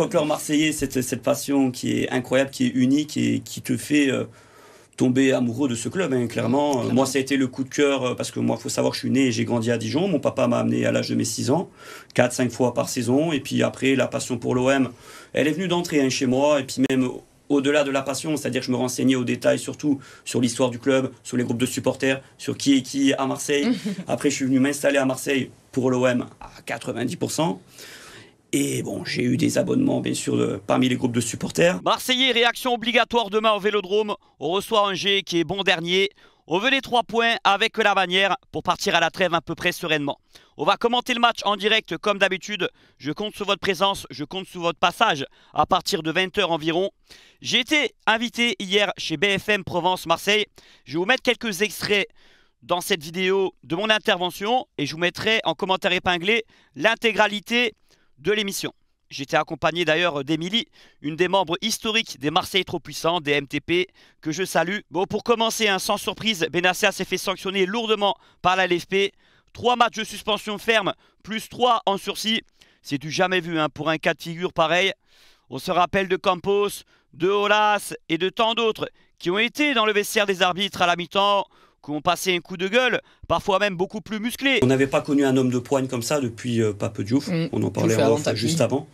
Folklore marseillais, cette, cette passion qui est incroyable, qui est unique et qui te fait euh, tomber amoureux de ce club, hein, euh, clairement. moi, ça a été le coup de cœur euh, parce que moi, il faut savoir, que je suis né et j'ai grandi à Dijon. Mon papa m'a amené à l'âge de mes 6 ans, 4-5 fois par saison. Et puis après, la passion pour l'OM, elle est venue d'entrer hein, chez moi. Et puis même au-delà de la passion, c'est-à-dire que je me renseignais au détail surtout sur l'histoire du club, sur les groupes de supporters, sur qui est qui à Marseille. Après, je suis venu m'installer à Marseille pour l'OM à 90%. Et bon, j'ai eu des abonnements, bien sûr, parmi les groupes de supporters. Marseillais, réaction obligatoire demain au Vélodrome. On reçoit Angers qui est bon dernier. On veut les trois points avec la bannière pour partir à la trêve à peu près sereinement. On va commenter le match en direct comme d'habitude. Je compte sur votre présence, je compte sur votre passage à partir de 20h environ. J'ai été invité hier chez BFM Provence-Marseille. Je vais vous mettre quelques extraits dans cette vidéo de mon intervention et je vous mettrai en commentaire épinglé l'intégralité de l'émission. J'étais accompagné d'ailleurs d'Emilie, une des membres historiques des Marseille trop puissants, des MTP, que je salue. Bon, pour commencer, hein, sans surprise, Benassia s'est fait sanctionner lourdement par la LFP. Trois matchs de suspension ferme, plus trois en sursis. C'est du jamais vu hein, pour un cas de figure pareil. On se rappelle de Campos, de Olas et de tant d'autres qui ont été dans le vestiaire des arbitres à la mi-temps qui ont passé un coup de gueule, parfois même beaucoup plus musclé. On n'avait pas connu un homme de poigne comme ça depuis euh, pas peu de ouf. on en parlait euh, juste avant.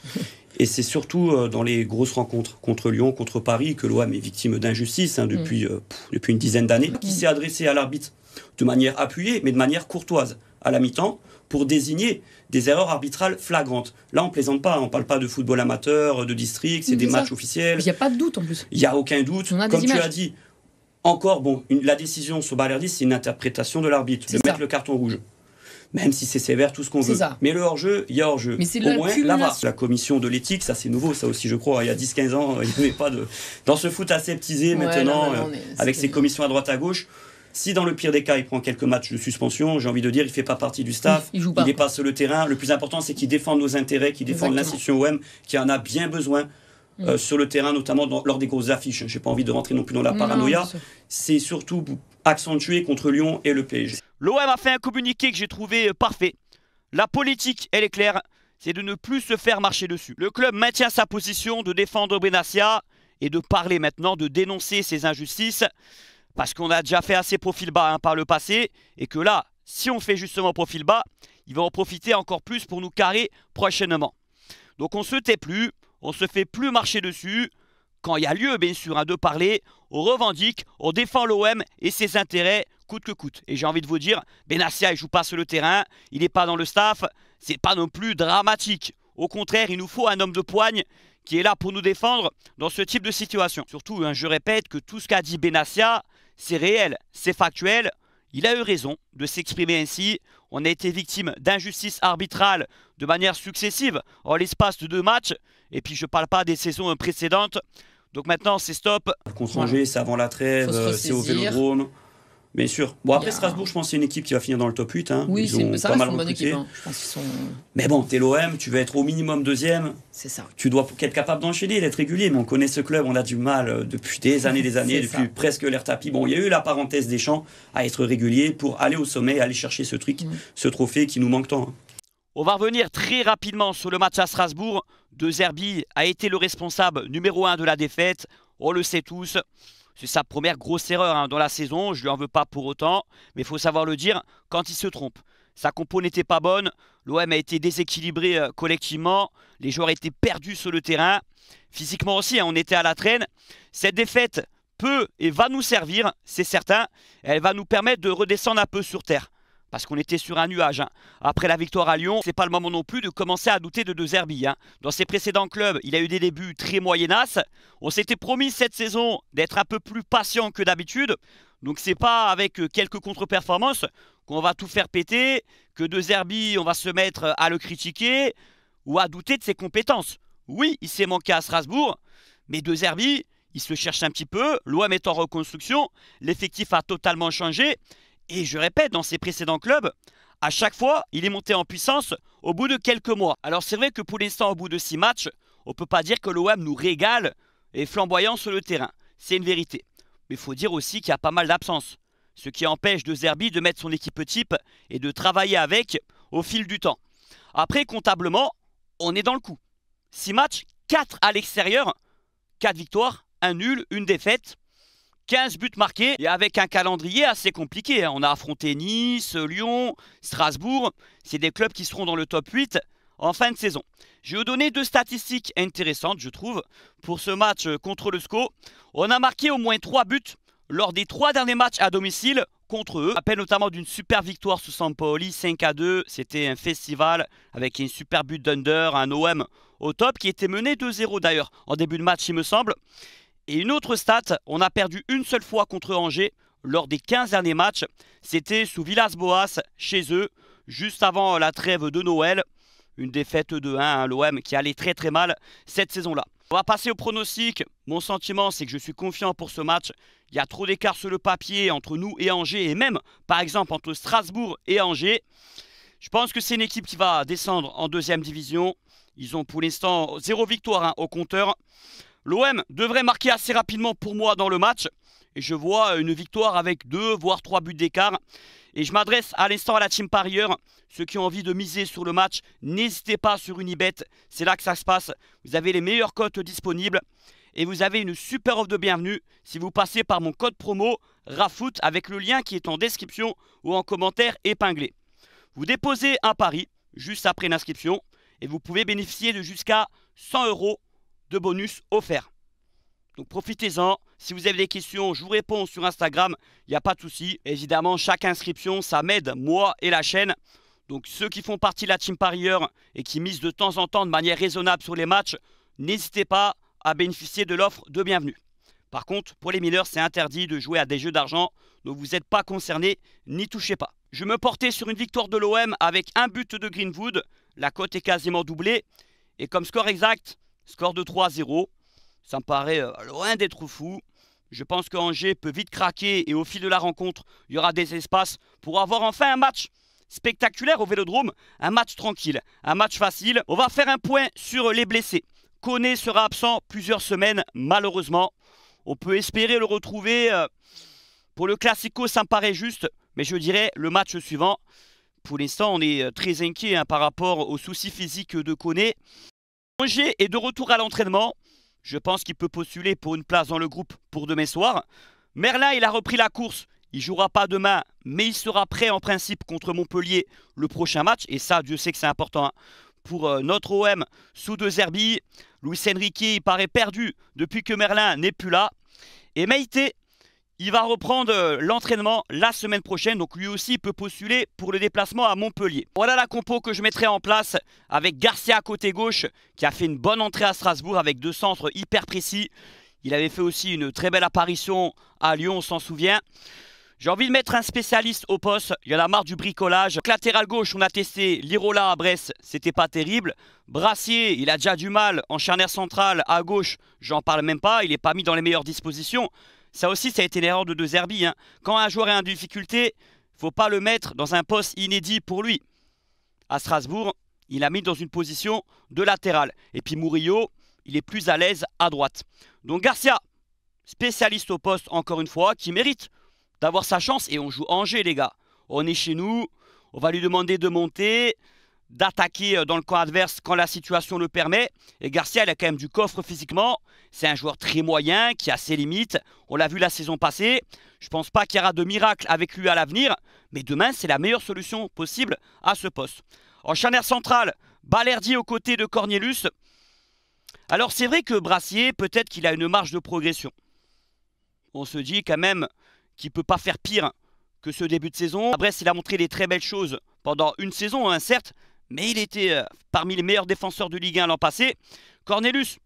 Et c'est surtout euh, dans les grosses rencontres contre Lyon, contre Paris, que l'OM est victime d'injustice hein, depuis, mm. depuis une dizaine d'années, qui mm. s'est adressé à l'arbitre de manière appuyée, mais de manière courtoise, à la mi-temps, pour désigner des erreurs arbitrales flagrantes. Là, on plaisante pas, on ne parle pas de football amateur, de district, c'est mm, des matchs officiels. Il n'y a pas de doute en plus. Il n'y a aucun doute. Comme tu as dit, encore, bon, la décision sur Balerdi, c'est une interprétation de l'arbitre, de mettre le carton rouge. Même si c'est sévère, tout ce qu'on veut. Mais le hors-jeu, il y a hors-jeu. Mais c'est Au moins, la La commission de l'éthique, ça c'est nouveau, ça aussi, je crois. Il y a 10-15 ans, il ne avait pas de. Dans ce foot aseptisé maintenant, euh, avec ses commissions à droite à gauche, si dans le pire des cas, il prend quelques matchs de suspension, j'ai envie de dire, il fait pas partie du staff, il, joue pas. il dépasse le terrain. Le plus important, c'est qu'il défende nos intérêts, qu'il défende l'institution OM, qui en a bien besoin. Mm. Euh, sur le terrain, notamment lors des grosses affiches. J'ai pas envie de rentrer non plus dans la paranoïa. C'est surtout accentué contre Lyon et le PSG. L'OM a fait un communiqué que j'ai trouvé euh, parfait. La politique, elle est claire, c'est de ne plus se faire marcher dessus. Le club maintient sa position de défendre Benassia et de parler maintenant, de dénoncer ces injustices, parce qu'on a déjà fait assez profil bas hein, par le passé, et que là, si on fait justement profil bas, il va en profiter encore plus pour nous carrer prochainement. Donc on se tait plus, on se fait plus marcher dessus. Quand il y a lieu, bien sûr, hein, de parler, on revendique, on défend l'OM et ses intérêts coûte que coûte. Et j'ai envie de vous dire, Benassia, il joue pas sur le terrain, il n'est pas dans le staff, c'est pas non plus dramatique. Au contraire, il nous faut un homme de poigne qui est là pour nous défendre dans ce type de situation. Surtout, hein, je répète que tout ce qu'a dit Benassia, c'est réel, c'est factuel. Il a eu raison de s'exprimer ainsi. On a été victime d'injustices arbitrales de manière successive en l'espace de deux matchs. Et puis je parle pas des saisons précédentes. Donc maintenant, c'est stop. Contre Angers, c'est avant la trêve, euh, c'est au Vélodrome. Mais sûr. Bon, après, Strasbourg, je pense que c'est une équipe qui va finir dans le top 8. Hein. Oui, c'est pas mal une bonne équipe. Hein. Mais bon, t'es l'OM, tu vas être au minimum deuxième. C'est ça. Tu dois être capable d'enchaîner, d'être régulier. Mais on connaît ce club, on a du mal euh, depuis des années, des années, depuis presque l'air tapis. Bon, il y a eu la parenthèse des champs à être régulier pour aller au sommet, aller chercher ce truc, mm. ce trophée qui nous manque tant. Hein. On va revenir très rapidement sur le match à Strasbourg. De Zerbi a été le responsable numéro 1 de la défaite. On le sait tous. C'est sa première grosse erreur hein, dans la saison. Je ne lui en veux pas pour autant. Mais il faut savoir le dire quand il se trompe. Sa compo n'était pas bonne. L'OM a été déséquilibré euh, collectivement. Les joueurs étaient perdus sur le terrain. Physiquement aussi, hein, on était à la traîne. Cette défaite peut et va nous servir, c'est certain. Elle va nous permettre de redescendre un peu sur terre parce qu'on était sur un nuage. Hein. Après la victoire à Lyon, c'est pas le moment non plus de commencer à douter de De Zerbi. Hein. Dans ses précédents clubs, il a eu des débuts très moyennas. On s'était promis cette saison d'être un peu plus patient que d'habitude. Donc c'est pas avec euh, quelques contre-performances qu'on va tout faire péter, que De Zerbi, on va se mettre à le critiquer ou à douter de ses compétences. Oui, il s'est manqué à Strasbourg, mais De Zerbi, il se cherche un petit peu. L'OM est en reconstruction, l'effectif a totalement changé. Et je répète, dans ses précédents clubs, à chaque fois, il est monté en puissance au bout de quelques mois. Alors c'est vrai que pour l'instant, au bout de 6 matchs, on ne peut pas dire que l'OM nous régale et flamboyant sur le terrain. C'est une vérité. Mais il faut dire aussi qu'il y a pas mal d'absences. Ce qui empêche de Zerbi de mettre son équipe type et de travailler avec au fil du temps. Après, comptablement, on est dans le coup. 6 matchs, 4 à l'extérieur, 4 victoires, 1 nul, une défaite. 15 buts marqués et avec un calendrier assez compliqué. Hein. On a affronté Nice, Lyon, Strasbourg. C'est des clubs qui seront dans le top 8 en fin de saison. Je vais vous donner deux statistiques intéressantes, je trouve, pour ce match contre le SCO. On a marqué au moins 3 buts lors des 3 derniers matchs à domicile contre eux. Appel notamment d'une super victoire sous Sampaoli, 5 à 2. C'était un festival avec un super but d'under, un OM au top qui était mené 2-0 d'ailleurs en début de match, il me semble. Et une autre stat, on a perdu une seule fois contre Angers lors des 15 derniers matchs. C'était sous Villas-Boas, chez eux, juste avant la trêve de Noël. Une défaite de 1 à l'OM qui allait très très mal cette saison-là. On va passer au pronostic. Mon sentiment, c'est que je suis confiant pour ce match. Il y a trop d'écart sur le papier entre nous et Angers, et même, par exemple, entre Strasbourg et Angers. Je pense que c'est une équipe qui va descendre en deuxième division. Ils ont pour l'instant zéro victoire hein, au compteur. L'OM devrait marquer assez rapidement pour moi dans le match. Et je vois une victoire avec deux voire trois buts d'écart. Et je m'adresse à l'instant à la team parieur. Ceux qui ont envie de miser sur le match, n'hésitez pas sur Unibet. C'est là que ça se passe. Vous avez les meilleures cotes disponibles. Et vous avez une super offre de bienvenue si vous passez par mon code promo RAFOOT avec le lien qui est en description ou en commentaire épinglé. Vous déposez un pari juste après l'inscription et vous pouvez bénéficier de jusqu'à 100 euros de bonus offerts. Donc profitez-en. Si vous avez des questions, je vous réponds sur Instagram. Il n'y a pas de souci. Évidemment, chaque inscription, ça m'aide, moi et la chaîne. Donc ceux qui font partie de la team parieur et qui misent de temps en temps de manière raisonnable sur les matchs, n'hésitez pas à bénéficier de l'offre de bienvenue. Par contre, pour les mineurs, c'est interdit de jouer à des jeux d'argent, donc vous n'êtes pas concernés, n'y touchez pas. Je me portais sur une victoire de l'OM avec un but de Greenwood, la cote est quasiment doublée, et comme score exact, Score de 3-0. Ça me paraît euh, loin d'être fou. Je pense que Angers peut vite craquer et au fil de la rencontre, il y aura des espaces pour avoir enfin un match spectaculaire au Vélodrome. Un match tranquille, un match facile. On va faire un point sur les blessés. Koné sera absent plusieurs semaines, malheureusement. On peut espérer le retrouver euh, pour le Classico, ça me paraît juste. Mais je dirais le match suivant. Pour l'instant, on est euh, très inquiet hein, par rapport aux soucis physiques de Koné. Angers est de retour à l'entraînement. Je pense qu'il peut postuler pour une place dans le groupe pour demain soir. Merlin, il a repris la course. Il jouera pas demain, mais il sera prêt en principe contre Montpellier le prochain match. Et ça, Dieu sait que c'est important hein, pour euh, notre OM sous deux Zerbi. Luis Enrique, il paraît perdu depuis que Merlin n'est plus là. Et Maïté. Il va reprendre euh, l'entraînement la semaine prochaine, donc lui aussi peut postuler pour le déplacement à Montpellier. Voilà la compo que je mettrai en place avec Garcia à côté gauche, qui a fait une bonne entrée à Strasbourg avec deux centres hyper précis. Il avait fait aussi une très belle apparition à Lyon, on s'en souvient. J'ai envie de mettre un spécialiste au poste, il y en a marre du bricolage. gauche, on a testé Lirola à Brest, c'était pas terrible. Brassier, il a déjà du mal en charnière centrale à gauche, j'en parle même pas, il n'est pas mis dans les meilleures dispositions. Ça aussi, ça a été l'erreur de De Zerbi. Hein. Quand un joueur est en difficulté, faut pas le mettre dans un poste inédit pour lui. À Strasbourg, il a mis dans une position de latéral. Et puis Murillo, il est plus à l'aise à droite. Donc Garcia, spécialiste au poste encore une fois, qui mérite d'avoir sa chance. Et on joue Angers, les gars. On est chez nous, on va lui demander de monter d'attaquer euh, dans le camp adverse quand la situation le permet. Et Garcia, il a quand même du coffre physiquement. C'est un joueur très moyen, qui a ses limites. On l'a vu la saison passée. Je ne pense pas qu'il y aura de miracle avec lui à l'avenir. Mais demain, c'est la meilleure solution possible à ce poste. En charnière centrale, Balerdi aux côtés de Cornelius. Alors c'est vrai que Brassier, peut-être qu'il a une marge de progression. On se dit quand même qu'il ne peut pas faire pire que ce début de saison. Après, il a montré des très belles choses pendant une saison, hein, certes, mais il était euh, parmi les meilleurs défenseurs de Ligue 1 l'an passé. Cornelius,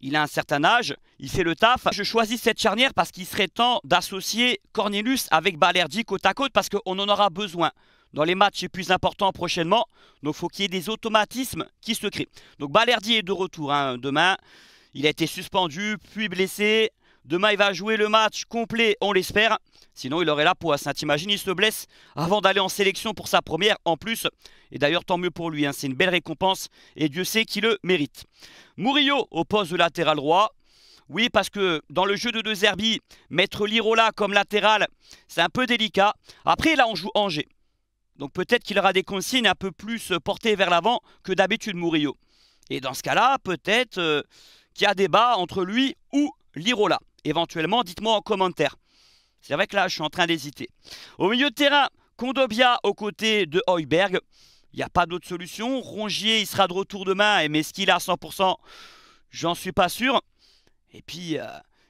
il a un certain âge, il fait le taf. Je choisis cette charnière parce qu'il serait temps d'associer Cornelius avec Balerdi côte à côte parce qu'on en aura besoin dans les matchs les plus importants prochainement. Donc il faut qu'il y ait des automatismes qui se créent. Donc Balerdi est de retour hein, demain. Il a été suspendu, puis blessé. Demain, il va jouer le match complet, on l'espère. Sinon, il aurait la poisse. saint T'imagines, il se blesse avant d'aller en sélection pour sa première en plus. Et d'ailleurs, tant mieux pour lui. Hein, c'est une belle récompense et Dieu sait qu'il le mérite. Murillo au poste de latéral droit. Oui, parce que dans le jeu de deux Zerbi, mettre Lirola comme latéral, c'est un peu délicat. Après, là, on joue Angers. Donc peut-être qu'il aura des consignes un peu plus portées vers l'avant que d'habitude Murillo. Et dans ce cas-là, peut-être euh, qu'il y a débat entre lui ou Lirola éventuellement, dites-moi en commentaire. C'est vrai que là, je suis en train d'hésiter. Au milieu de terrain, Kondobia aux côtés de Hoiberg. Il n'y a pas d'autre solution. Rongier, il sera de retour demain, mais ce qu'il a 100% J'en suis pas sûr. Et puis, euh,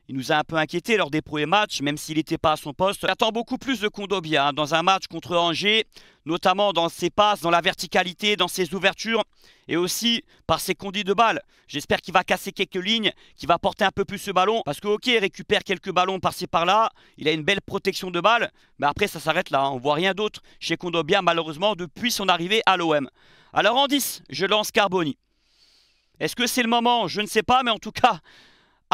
il nous a un peu inquiété lors des premiers matchs, même s'il n'était pas à son poste. J'attends beaucoup plus de Kondobia hein, dans un match contre Angers, notamment dans ses passes, dans la verticalité, dans ses ouvertures et aussi par ses conduits de balle. J'espère qu'il va casser quelques lignes, qu'il va porter un peu plus ce ballon parce que, ok, il récupère quelques ballons par-ci par-là. Il a une belle protection de balle, mais après, ça s'arrête là. On hein. On voit rien d'autre chez Kondobia, malheureusement, depuis son arrivée à l'OM. Alors en 10, je lance Carboni. Est-ce que c'est le moment Je ne sais pas, mais en tout cas,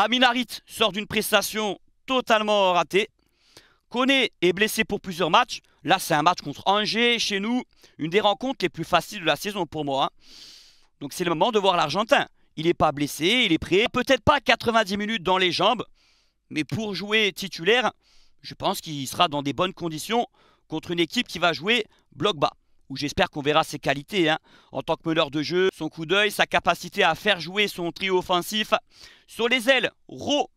Amin sort d'une prestation totalement ratée. Koné est blessé pour plusieurs matchs. Là, c'est un match contre Angers, chez nous. Une des rencontres les plus faciles de la saison pour moi. Hein. Donc c'est le moment de voir l'Argentin. Il n'est pas blessé, il est prêt. Peut-être pas 90 minutes dans les jambes, mais pour jouer titulaire, je pense qu'il sera dans des bonnes conditions contre une équipe qui va jouer bloc bas où j'espère qu'on verra ses qualités hein. en tant que meneur de jeu, son coup d'œil, sa capacité à faire jouer son trio offensif. Sur les ailes, Rowe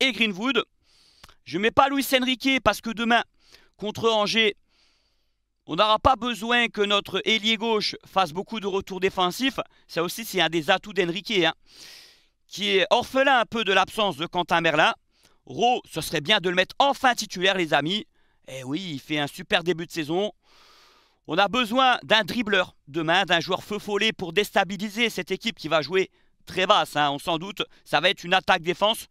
et Greenwood. Je ne mets pas Luis Enrique parce que demain, contre Angers, on n'aura pas besoin que notre ailier gauche fasse beaucoup de retours défensifs. Ça aussi, c'est un des atouts d'Enrique, hein, qui est orphelin un peu de l'absence de Quentin Merlin. Rowe, ce serait bien de le mettre enfin titulaire, les amis. Eh oui, il fait un super début de saison. On a besoin d'un dribbleur demain, d'un joueur feu follet pour déstabiliser cette équipe qui va jouer très basse. Hein. On s'en doute, ça va être une attaque-défense.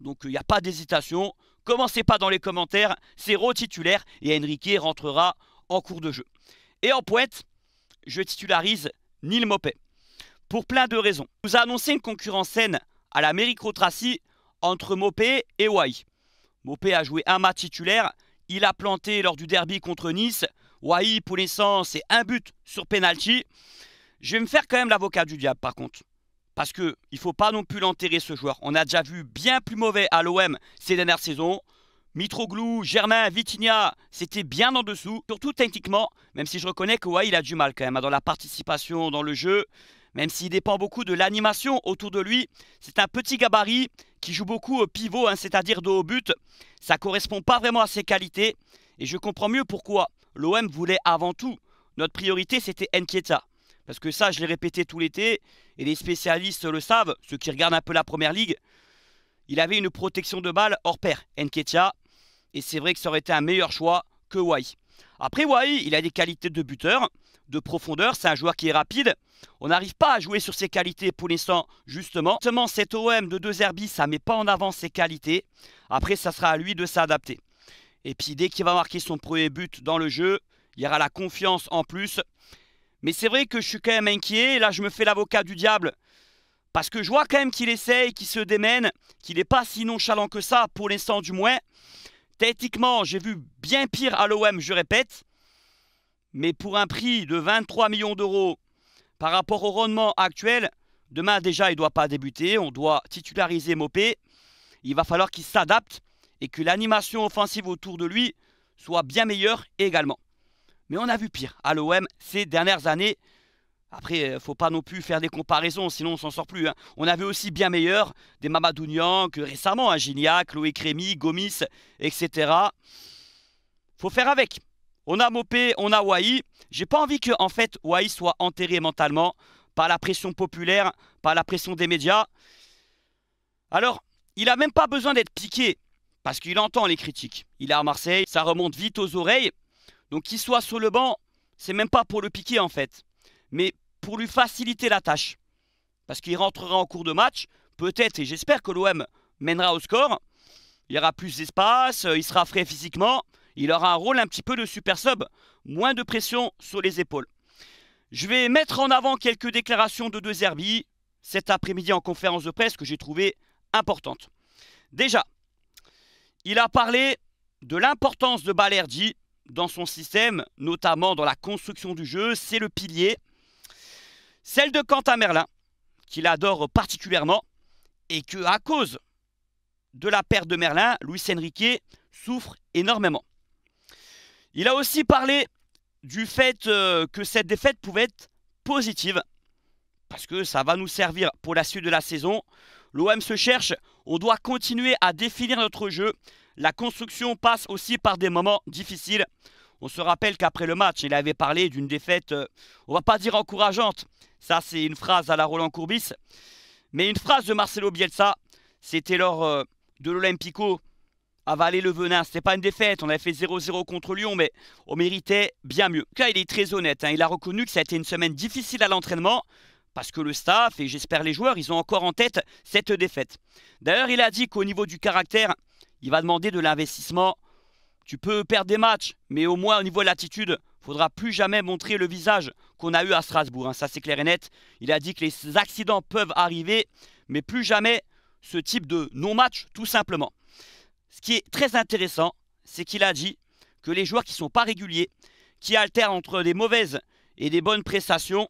Donc il n'y a pas d'hésitation. Commencez pas dans les commentaires, c'est titulaire et Enrique rentrera en cours de jeu. Et en pointe, je titularise Neil Mopé. Pour plein de raisons. Nous a annoncé une concurrence saine à la méric entre Mopé et Wai. Mopé a joué un match titulaire, il a planté lors du derby contre Nice, Wahi pour l'instant, c'est un but sur penalty. Je vais me faire quand même l'avocat du diable, par contre. Parce qu'il ne faut pas non plus l'enterrer, ce joueur. On a déjà vu bien plus mauvais à l'OM ces dernières saisons. Mitroglou, Germain, Vitinha, c'était bien en dessous. Surtout techniquement, même si je reconnais que Waï a du mal quand même hein, dans la participation, dans le jeu. Même s'il dépend beaucoup de l'animation autour de lui, c'est un petit gabarit qui joue beaucoup au pivot, hein, c'est-à-dire de haut but. Ça ne correspond pas vraiment à ses qualités. Et je comprends mieux pourquoi l'OM voulait avant tout. Notre priorité, c'était Nketia. Parce que ça, je l'ai répété tout l'été, et les spécialistes le savent, ceux qui regardent un peu la première ligue. Il avait une protection de balle hors pair, Enketia, et c'est vrai que ça aurait été un meilleur choix que Wai. Après Wai, il a des qualités de buteur, de profondeur, c'est un joueur qui est rapide. On n'arrive pas à jouer sur ses qualités pour l'instant, justement. Justement, cet OM de deux Herbis, ça met pas en avant ses qualités. Après, ça sera à lui de s'adapter. Et puis dès qu'il va marquer son premier but dans le jeu, il y aura la confiance en plus. Mais c'est vrai que je suis quand même inquiet. là, je me fais l'avocat du diable. Parce que je vois quand même qu'il essaye, qu'il se démène, qu'il n'est pas si nonchalant que ça, pour l'instant du moins. Techniquement, j'ai vu bien pire à l'OM, je répète. Mais pour un prix de 23 millions d'euros par rapport au rendement actuel, demain déjà, il ne doit pas débuter. On doit titulariser Mopé. Il va falloir qu'il s'adapte et que l'animation offensive autour de lui soit bien meilleure également. Mais on a vu pire à l'OM ces dernières années. Après, il euh, ne faut pas non plus faire des comparaisons, sinon on ne s'en sort plus. Hein. On avait aussi bien meilleur des Mamadou Nyan que récemment, hein, Gignac, Loé Crémy, Gomis, etc. Faut faire avec. On a Mopé, on a Wai. J'ai pas envie que en fait Wai soit enterré mentalement par la pression populaire, par la pression des médias. Alors, il n'a même pas besoin d'être piqué parce qu'il entend les critiques. Il est à Marseille, ça remonte vite aux oreilles. Donc qu'il soit sur le banc, c'est même pas pour le piquer en fait, mais pour lui faciliter la tâche. Parce qu'il rentrera en cours de match, peut-être, et j'espère que l'OM mènera au score. Il y aura plus d'espace, euh, il sera frais physiquement, il aura un rôle un petit peu de super sub, moins de pression sur les épaules. Je vais mettre en avant quelques déclarations de deux Zerbi cet après-midi en conférence de presse que j'ai trouvées importantes. Déjà, il a parlé de l'importance de Balerdi dans son système, notamment dans la construction du jeu. C'est le pilier. Celle de Quentin Merlin, qu'il adore particulièrement, et que à cause de la perte de Merlin, Luis Enrique souffre énormément. Il a aussi parlé du fait euh, que cette défaite pouvait être positive, parce que ça va nous servir pour la suite de la saison. L'OM se cherche, on doit continuer à définir notre jeu. La construction passe aussi par des moments difficiles. On se rappelle qu'après le match, il avait parlé d'une défaite, euh, on va pas dire encourageante. Ça, c'est une phrase à la Roland Courbis. Mais une phrase de Marcelo Bielsa, c'était lors euh, de l'Olympico, avaler le venin. n'était pas une défaite, on avait fait 0-0 contre Lyon, mais on méritait bien mieux. Là, il est très honnête, hein. il a reconnu que ça a été une semaine difficile à l'entraînement, parce que le staff et j'espère les joueurs, ils ont encore en tête cette défaite. D'ailleurs, il a dit qu'au niveau du caractère, il va demander de l'investissement. Tu peux perdre des matchs, mais au moins au niveau de l'attitude, faudra plus jamais montrer le visage qu'on a eu à Strasbourg. Hein. ça, c'est clair et net. Il a dit que les accidents peuvent arriver, mais plus jamais ce type de non-match, tout simplement. Ce qui est très intéressant, c'est qu'il a dit que les joueurs qui ne sont pas réguliers, qui alternent entre des mauvaises et des bonnes prestations,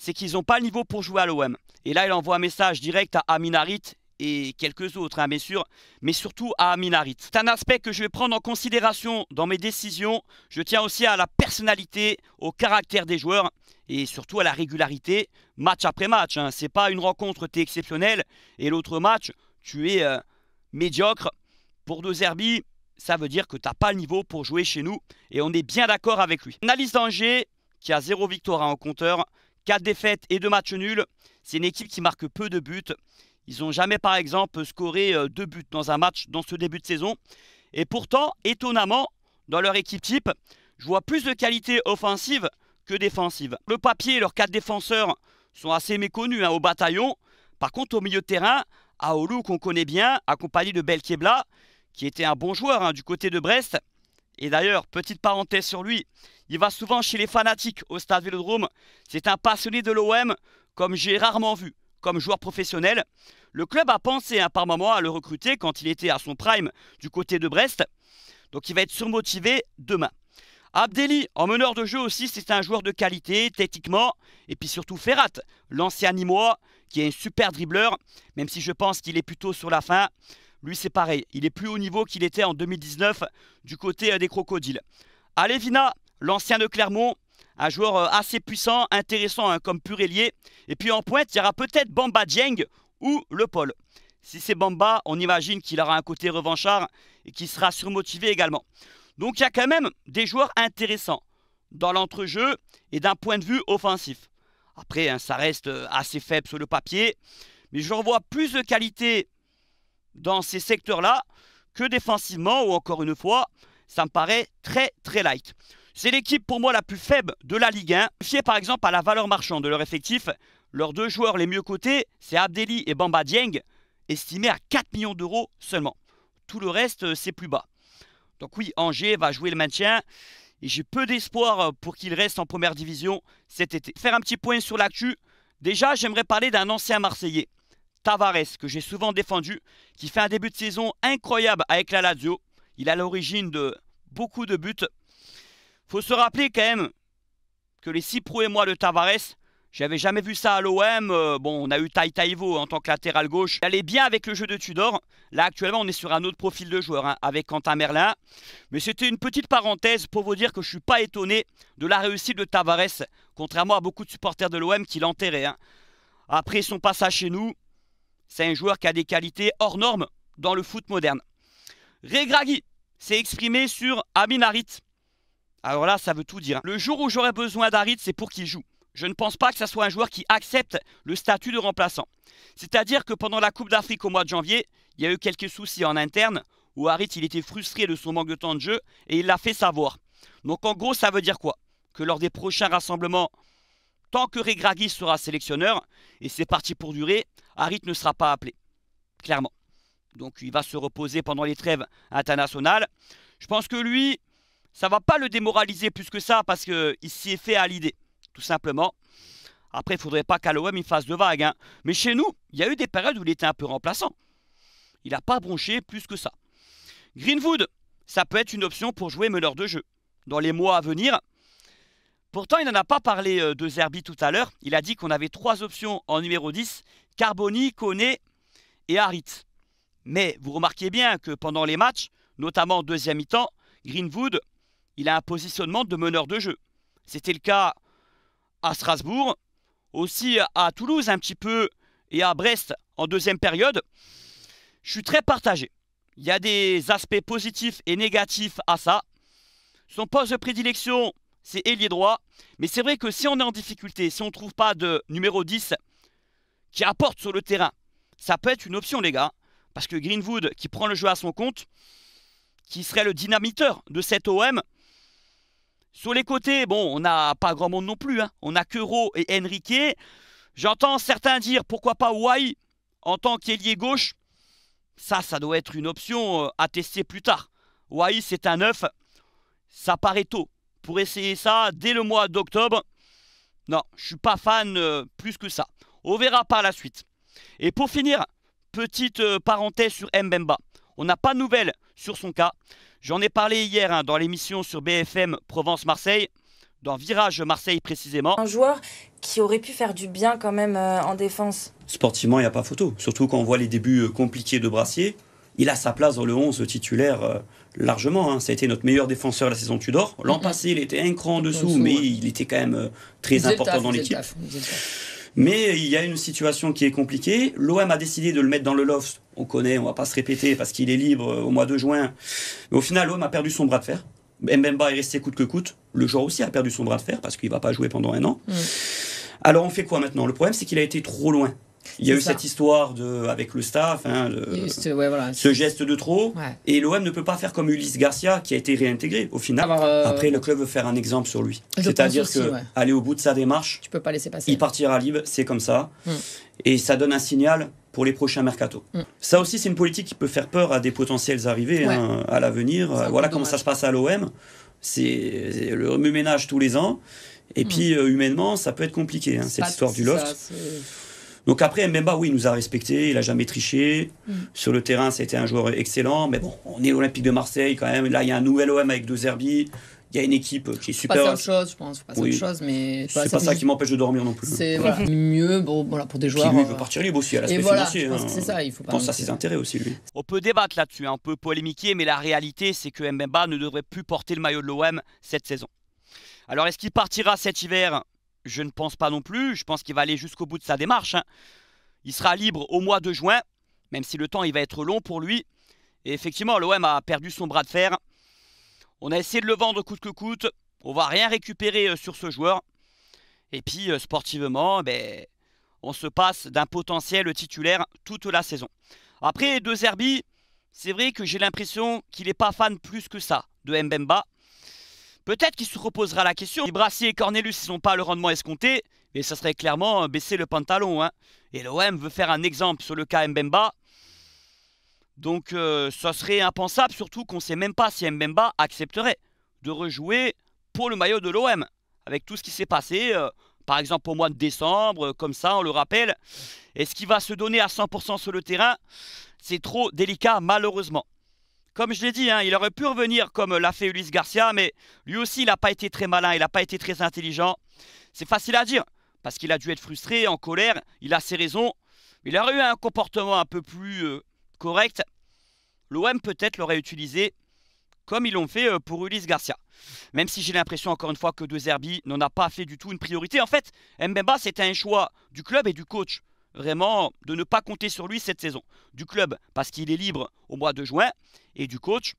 c'est qu'ils n'ont pas le niveau pour jouer à l'OM. Et là, il envoie un message direct à Aminarit et quelques autres, hein, bien sûr, mais surtout à Aminarit. C'est un aspect que je vais prendre en considération dans mes décisions. Je tiens aussi à la personnalité, au caractère des joueurs et surtout à la régularité, match après match. Ce hein. C'est pas une rencontre, tu es exceptionnel et l'autre match, tu es euh, médiocre. Pour deux Zerbi, ça veut dire que tu n'as pas le niveau pour jouer chez nous et on est bien d'accord avec lui. Analyse d'Angers qui a zéro victoire hein, en compteur. 4 défaites et 2 matchs nuls. C'est une équipe qui marque peu de buts. Ils n'ont jamais, par exemple, scoré 2 euh, buts dans un match dans ce début de saison. Et pourtant, étonnamment, dans leur équipe type, je vois plus de qualité offensive que défensive. Le papier, leurs 4 défenseurs sont assez méconnus hein, au bataillon. Par contre, au milieu de terrain, Aoulou, qu'on connaît bien, accompagné de Belkebla, qui était un bon joueur hein, du côté de Brest, et d'ailleurs, petite parenthèse sur lui, il va souvent chez les fanatiques au stade Vélodrome. C'est un passionné de l'OM comme j'ai rarement vu comme joueur professionnel. Le club a pensé un hein, par moments à le recruter quand il était à son prime du côté de Brest. Donc il va être surmotivé demain. Abdelli, en meneur de jeu aussi, c'est un joueur de qualité, techniquement, et puis surtout Ferrat, l'ancien Nimois, qui est un super dribbleur, même si je pense qu'il est plutôt sur la fin. Lui, c'est pareil. Il est plus haut niveau qu'il était en 2019 du côté euh, des Crocodiles. Alevina, l'ancien de Clermont, un joueur euh, assez puissant, intéressant hein, comme pur Et puis en pointe, il y aura peut-être Bamba Dieng ou Le Paul. Si c'est Bamba, on imagine qu'il aura un côté revanchard et qu'il sera surmotivé également. Donc il y a quand même des joueurs intéressants dans l'entrejeu et d'un point de vue offensif. Après, hein, ça reste euh, assez faible sur le papier, mais je revois plus de qualité dans ces secteurs-là que défensivement, ou encore une fois, ça me paraît très très light. C'est l'équipe pour moi la plus faible de la Ligue 1. Fier par exemple à la valeur marchande de leur effectif, leurs deux joueurs les mieux cotés, c'est Abdelli et Bamba Dieng, estimés à 4 millions d'euros seulement. Tout le reste, euh, c'est plus bas. Donc oui, Angers va jouer le maintien. Et j'ai peu d'espoir euh, pour qu'il reste en première division cet été. Faire un petit point sur l'actu. Déjà, j'aimerais parler d'un ancien Marseillais. Tavares, que j'ai souvent défendu, qui fait un début de saison incroyable avec la Lazio. Il a l'origine de beaucoup de buts. Faut se rappeler quand même que les 6 pros et moi de Tavares, j'avais jamais vu ça à l'OM. Euh, bon, on a eu Tai Taïvo en tant que latéral gauche. Il allait bien avec le jeu de Tudor. Là, actuellement, on est sur un autre profil de joueur hein, avec Quentin Merlin. Mais c'était une petite parenthèse pour vous dire que je ne suis pas étonné de la réussite de Tavares, contrairement à beaucoup de supporters de l'OM qui l'enterraient. Hein. Après son passage chez nous, c'est un joueur qui a des qualités hors normes dans le foot moderne. Regragui s'est exprimé sur Amin Harit. Alors là, ça veut tout dire. Le jour où j'aurai besoin d'Harit, c'est pour qu'il joue. Je ne pense pas que ce soit un joueur qui accepte le statut de remplaçant. C'est-à-dire que pendant la Coupe d'Afrique au mois de janvier, il y a eu quelques soucis en interne où Harit il était frustré de son manque de temps de jeu et il l'a fait savoir. Donc en gros, ça veut dire quoi Que lors des prochains rassemblements, tant que Regragui sera sélectionneur, et c'est parti pour durer, Harit ne sera pas appelé, clairement. Donc il va se reposer pendant les trêves internationales. Je pense que lui, ça ne va pas le démoraliser plus que ça parce qu'il s'y est fait à l'idée, tout simplement. Après, il faudrait pas qu'à l'OM, il fasse de vagues. Hein. Mais chez nous, il y a eu des périodes où il était un peu remplaçant. Il n'a pas bronché plus que ça. Greenwood, ça peut être une option pour jouer meneur de jeu dans les mois à venir. Pourtant, il n'en a pas parlé euh, de Zerbi tout à l'heure. Il a dit qu'on avait trois options en numéro 10 Carboni, Koné et Harit. Mais vous remarquez bien que pendant les matchs, notamment en deuxième mi-temps, Greenwood, il a un positionnement de meneur de jeu. C'était le cas à Strasbourg, aussi à Toulouse un petit peu et à Brest en deuxième période. Je suis très partagé. Il y a des aspects positifs et négatifs à ça. Son poste de prédilection, c'est ailier droit. Mais c'est vrai que si on est en difficulté, si on ne trouve pas de numéro 10, qui apporte sur le terrain, ça peut être une option, les gars. Parce que Greenwood, qui prend le jeu à son compte, qui serait le dynamiteur de cette OM. Sur les côtés, bon, on n'a pas grand monde non plus. Hein. On a Rowe et Enrique. J'entends certains dire pourquoi pas Wai en tant qu'ailier gauche. Ça, ça doit être une option euh, à tester plus tard. Wai, c'est un œuf. Ça paraît tôt. Pour essayer ça dès le mois d'octobre, non, je ne suis pas fan euh, plus que ça. On verra par la suite. Et pour finir, petite euh, parenthèse sur Mbemba. On n'a pas de nouvelles sur son cas. J'en ai parlé hier hein, dans l'émission sur BFM Provence-Marseille, dans Virage Marseille précisément. Un joueur qui aurait pu faire du bien quand même euh, en défense. Sportivement, il n'y a pas photo. Surtout quand on voit les débuts euh, compliqués de Brassier. Il a sa place dans le 11 titulaire largement. Hein. Ça a été notre meilleur défenseur la saison Tudor. L'an mm-hmm. passé, il était un cran en dessous, mais il était quand même très important dans l'équipe. Mais il y a une situation qui est compliquée. L'OM a décidé de le mettre dans le loft. On connaît, on va pas se répéter parce qu'il est libre euh, au mois de juin. Mais au final, l'OM a perdu son bras de fer. Mbemba est resté coûte que coûte. Le joueur aussi a perdu son bras de fer parce qu'il va pas jouer pendant un an. Mm. Alors on fait quoi maintenant Le problème, c'est qu'il a été trop loin. Il y a eu cette histoire de, avec le staff, hein, ce geste de trop. Et l'OM ne peut pas faire comme Ulysse Garcia, qui a été réintégré au final. Euh, Après, le club veut faire un exemple sur lui. C'est-à-dire qu'aller aller au bout de sa démarche, tu peux pas laisser passer. il partira libre, c'est comme ça. Mm. Et ça donne un signal pour les prochains mercato. Mm. Ça aussi, c'est une politique qui peut faire peur à des potentiels arrivés hein, à l'avenir. Voilà comment ça se passe à l'OM. C'est le remue-ménage tous les ans. Et mm. puis, euh, humainement, ça peut être compliqué, hein, cette histoire du loft. Donc après, Mbemba, oui, il nous a respecté, il n'a jamais triché. Mm. Sur le terrain, c'était un joueur excellent. Mais bon, on est Olympique de Marseille quand même. Là, il y a un nouvel OM avec deux Zerbi. Il y a une équipe qui est super. Pas autre chose, je pense. Pas mais. C'est bah, pas, ça qui m'empêche de dormir non plus. C'est mieux, bon, pour des joueurs. Il lui euh, veut partir libre aussi à la voilà, hein. C'est ça, il faut pas. Pense à ses intérêts aussi lui. On peut débattre là-dessus, un hein, peu polémiquer, mais la réalité, c'est que Mbemba ne devrait plus porter le maillot de l'OM cette saison. Alors, est-ce qu'il partira cet hiver je ne pense pas non plus. Je pense qu'il va aller jusqu'au bout de sa démarche. Hein. Il sera libre au mois de juin, même si le temps il va être long pour lui. Et effectivement, l'OM a perdu son bras de fer. On a essayé de le vendre coûte que coûte. On va rien récupérer euh, sur ce joueur. Et puis, euh, sportivement, eh ben, on se passe d'un potentiel titulaire toute la saison. Après, De Zerbi, c'est vrai que j'ai l'impression qu'il n'est pas fan plus que ça de Mbemba. Peut-être qu'il se reposera la question. Les Brassier et Cornelius, ils n'ont pas le rendement escompté, et ça serait clairement euh, baisser le pantalon. Hein. Et l'OM veut faire un exemple sur le cas Mbemba. Donc euh, ça serait impensable, surtout qu'on ne sait même pas si Mbemba accepterait de rejouer pour le maillot de l'OM. Avec tout ce qui s'est passé, euh, par exemple au mois de décembre, comme ça on le rappelle. Est-ce qu'il va se donner à 100% sur le terrain C'est trop délicat malheureusement comme je l'ai dit, hein, il aurait pu revenir comme l'a fait Ulysse Garcia, mais lui aussi, il n'a pas été très malin, il n'a pas été très intelligent. C'est facile à dire, parce qu'il a dû être frustré, en colère, il a ses raisons. Il aurait eu un comportement un peu plus euh, correct. L'OM peut-être l'aurait utilisé comme ils l'ont fait euh, pour Ulysse Garcia. Même si j'ai l'impression encore une fois que deux Zerbi n'en a pas fait du tout une priorité. En fait, Mbemba, c'était un choix du club et du coach vraiment de ne pas compter sur lui cette saison. Du club, parce qu'il est libre au mois de juin, et du coach,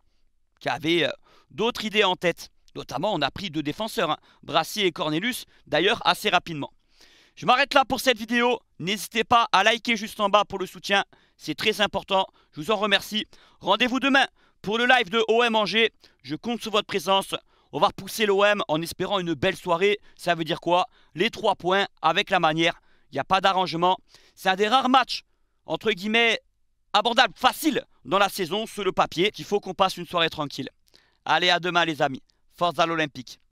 qui avait euh, d'autres idées en tête. Notamment, on a pris deux défenseurs, hein, Brassier et Cornelius, d'ailleurs assez rapidement. Je m'arrête là pour cette vidéo. N'hésitez pas à liker juste en bas pour le soutien. C'est très important. Je vous en remercie. Rendez-vous demain pour le live de OM Angers. Je compte sur votre présence. On va repousser l'OM en espérant une belle soirée. Ça veut dire quoi Les trois points avec la manière. Il n'y a pas d'arrangement. C'est un des rares matchs, entre guillemets, abordables, facile dans la saison sur le papier qu'il faut qu'on passe une soirée tranquille. Allez, à demain les amis. Force à l'Olympique.